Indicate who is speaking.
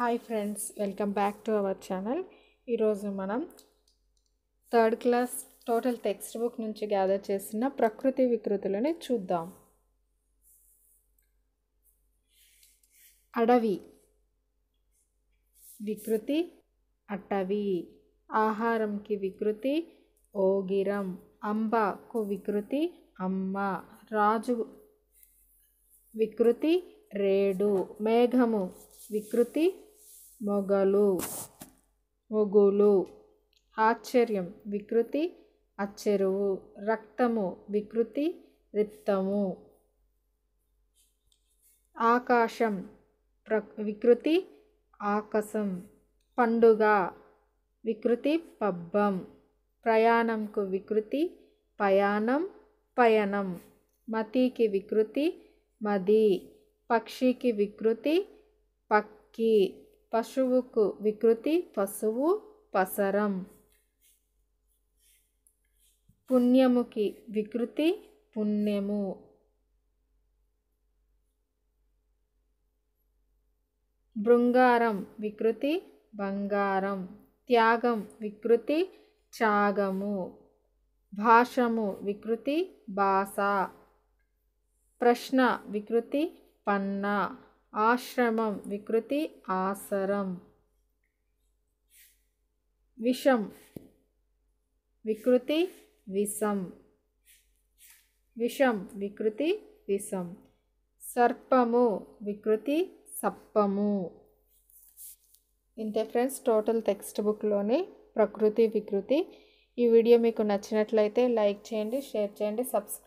Speaker 1: hi friends welcome back to our channel ఈరోజు మనం third class total text book నుంచి gather చేసిన ప్రకృతి వికృతులని చూద్దాం అడవి వికృతి అటవి ఆహారంకి వికృతి ఓగిరం అంబకు వికృతి అమ్మ రాజు వికృతి రేడు మేఘము వికృతి మొగలు మొగులు ఆశ్చర్యం వికృతి అచ్చెరువు రక్తము వికృతి రిక్తము ఆకాశం ప్ర వికృతి ఆకాశం పండుగ వికృతి పబ్బం ప్రయాణంకు వికృతి పయాణం పయనం మతికి వికృతి మది పక్షికి వికృతి పక్కి పశువుకు వికృతి పశువు పసరం పుణ్యముకి వికృతి పుణ్యము బృంగారం వికృతి బంగారం త్యాగం వికృతి త్యాగము భాషము వికృతి భాష ప్రశ్న వికృతి పన్నా ఆశ్రమం వికృతి ఆసరం విషం వికృతి విషం విషం వికృతి విషం సర్పము వికృతి సప్పము ఇంతే ఫ్రెండ్స్ టోటల్ టెక్స్ట్ బుక్లోని ప్రకృతి వికృతి ఈ వీడియో మీకు నచ్చినట్లయితే లైక్ చేయండి షేర్ చేయండి సబ్స్క్రైబ్